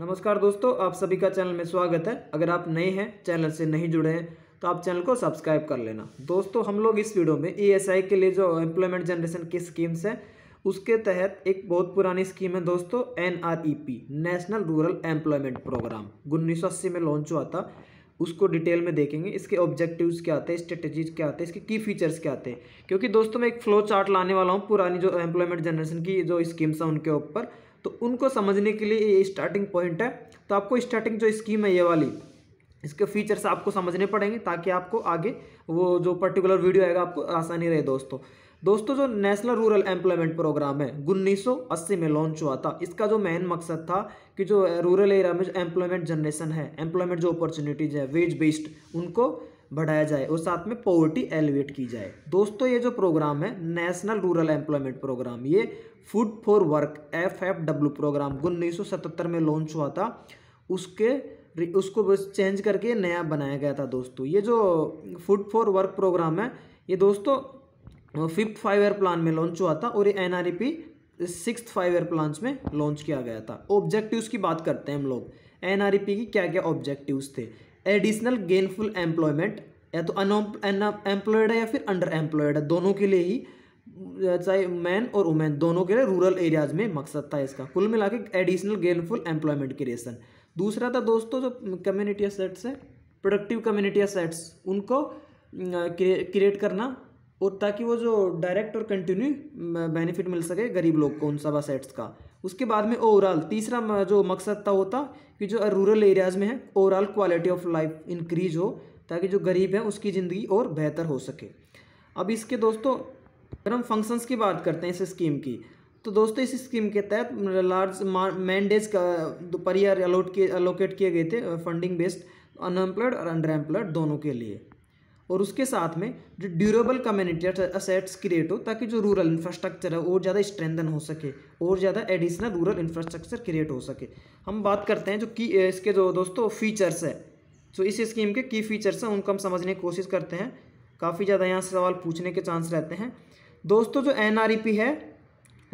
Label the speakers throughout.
Speaker 1: नमस्कार दोस्तों आप सभी का चैनल में स्वागत है अगर आप नए हैं चैनल से नहीं जुड़े हैं तो आप चैनल को सब्सक्राइब कर लेना दोस्तों हम लोग इस वीडियो में ई e के लिए जो एम्प्लॉयमेंट जनरेशन की स्कीम्स है उसके तहत एक बहुत पुरानी स्कीम है दोस्तों N national rural employment programme उन्नीस में लॉन्च हुआ था उसको डिटेल में देखेंगे इसके ऑब्जेक्टिव्स क्या आते हैं स्ट्रेटजीज क्या आते हैं इसके की फीचर्स क्या आते हैं क्योंकि दोस्तों मैं एक फ्लो चार्ट लाने वाला हूँ पुरानी जो एम्प्लॉयमेंट जनरेशन की जो स्कीम्स हैं उनके ऊपर तो उनको समझने के लिए ये स्टार्टिंग पॉइंट है तो आपको स्टार्टिंग जो स्कीम है ये वाली इसके फीचर्स आपको समझने पड़ेंगे ताकि आपको आगे वो जो पर्टिकुलर वीडियो आएगा आपको आसानी रहे दोस्तों दोस्तों जो नेशनल रूरल एम्प्लॉयमेंट प्रोग्राम है उन्नीस में लॉन्च हुआ था इसका जो मेन मकसद था कि जो रूरल एरिया में जो एम्प्लॉयमेंट जनरेशन है एम्प्लॉयमेंट जो अपॉर्चुनिटीज़ है वेज बेस्ड उनको बढ़ाया जाए और साथ में पॉवर्टी एलिवेट की जाए दोस्तों ये जो प्रोग्राम है नेशनल रूरल एम्प्लॉयमेंट प्रोग्राम ये food for work F F W programme उन्नीस में लॉन्च हुआ था उसके उसको बस चेंज करके नया बनाया गया था दोस्तों ये जो फूड फॉर वर्क प्रोग्राम है ये दोस्तों फिफ्थ फाइव ईयर प्लान में लॉन्च हुआ था और ये N R E P six five year plans में लॉन्च किया गया था ऑब्जेक्टिव्स की बात करते हैं हम लोग एन आर पी की क्या क्या ऑब्जेक्टिव्स थे एडिशनल गेनफुल एम्प्लॉयमेंट या तो अनएम्प्लॉयड है या फिर अंडर एम्प्लॉयड है दोनों के लिए ही चाहे मैन और वुमेन दोनों के लिए रूरल एरियाज में मकसद था इसका कुल मिला के एडिशनल गेनफुल एम्प्लॉयमेंट क्रिएशन दूसरा था दोस्तों जो कम्युनिटी असेट्स है प्रोडक्टिव कम्युनिटी असेट्स उनको क्रिएट अं, करना और ताकि वो जो डायरेक्ट और कंटिन्यू बेनिफिट मिल सके गरीब लोग को उन सब असेट्स का उसके बाद में ओवरऑल तीसरा जो मकसद था होता कि जो रूरल एरियाज़ में है overall quality of life increase हो ताकि जो गरीब है उसकी ज़िंदगी और बेहतर हो सके अब इसके दोस्तों अगर हम फंक्शंस की बात करते हैं इस स्कीम की तो दोस्तों इस स्कीम के तहत लार्ज मैंडेज का पर अलोट किए अलोकेट किए गए थे फंडिंग बेस्ड अनएम्प्लॉयड और अंडर एम्प्लॉयड दोनों के लिए और उसके साथ में जो ड्यूरेबल कम्युनिटी असेट्स क्रिएट हो ताकि जो रूरल इंफ्रास्ट्रक्चर है और ज़्यादा स्ट्रेंथन हो सके और ज़्यादा एडिशनल रूरल इंफ्रास्ट्रक्चर क्रिएट हो सके हम बात करते हैं जो की इसके जो दोस्तों फीचर्स है तो इस स्कीम के की फीचर्स हैं उनको हम समझने की कोशिश करते हैं काफ़ी ज़्यादा यहाँ से सवाल पूछने के चांस रहते हैं दोस्तों जो एन e है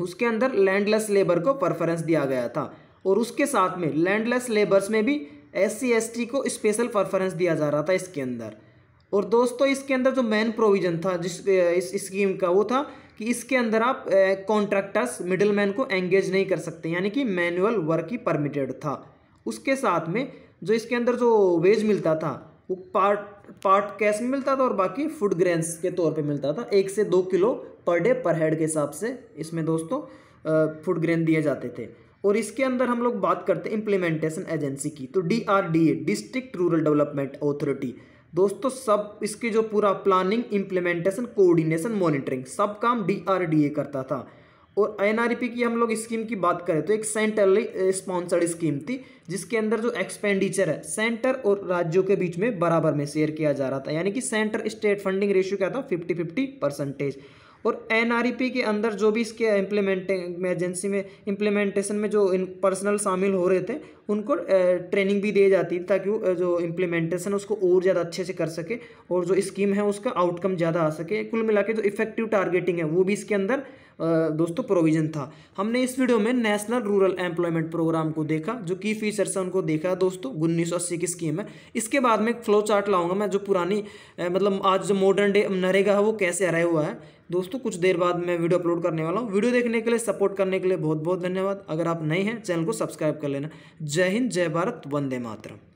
Speaker 1: उसके अंदर लैंडलेस लेबर को परफरेंस दिया गया था और उसके साथ में लैंडलेस लेबर्स में भी एस सी को स्पेशल परफरेंस दिया जा रहा था इसके अंदर और दोस्तों इसके अंदर जो मेन प्रोविज़न था जिस इस स्कीम का वो था कि इसके अंदर आप कॉन्ट्रैक्टर्स मिडिल मैन को एंगेज नहीं कर सकते यानी कि मैनुअल वर्क ही परमिटेड था उसके साथ में जो इसके अंदर जो वेज मिलता था वो पार्ट पार्ट कैश में मिलता था और बाकी फूड ग्रेन्स के तौर पे मिलता था एक से दो किलो पर डे पर हेड के हिसाब से इसमें दोस्तों फूड ग्रेन दिए जाते थे और इसके अंदर हम लोग बात करते हैं इम्प्लीमेंटेशन एजेंसी की तो D R D A district rural development authority दोस्तों सब इसके जो पूरा प्लानिंग इम्प्लीमेंटेशन कोऑर्डिनेशन मॉनिटरिंग सब काम डीआरडीए करता था और एनआरपी की हम लोग स्कीम की बात करें तो एक सेंट्रली स्पॉन्सर्ड स्कीम थी जिसके अंदर जो एक्सपेंडिचर है सेंटर और राज्यों के बीच में बराबर में शेयर किया जा रहा था यानी कि सेंटर स्टेट फंडिंग रेशियो क्या था फिफ्टी फिफ्टी परसेंटेज और एन e के अंदर जो भी इसके इम्प्लीमेंटे एजेंसी में इम्प्लीमेंटेशन में जो पर्सनल शामिल हो रहे थे उनको ट्रेनिंग भी दी जाती थी ताकि वो जो इम्प्लीमेंटेशन उसको और ज़्यादा अच्छे से कर सके और जो स्कीम है उसका आउटकम ज़्यादा आ सके कुल मिला जो इफेक्टिव टारगेटिंग है वो भी इसके अंदर दोस्तों प्रोविजन था हमने इस वीडियो में नेशनल रूरल एम्प्लॉयमेंट प्रोग्राम को देखा जो की फीचर्स हैं उनको देखा दोस्तों उन्नीस की स्कीम है इसके बाद में एक फ्लो चार्ट लाऊंगा मैं जो पुरानी मतलब आज जो मॉडर्न डे नरेगा है वो कैसे आया हुआ है दोस्तों कुछ देर बाद मैं वीडियो अपलोड करने वाला हूँ वीडियो देखने के लिए सपोर्ट करने के लिए बहुत बहुत धन्यवाद अगर आप नए हैं चैनल को सब्सक्राइब कर लेना जय हिंद जय भारत वंदे मातरम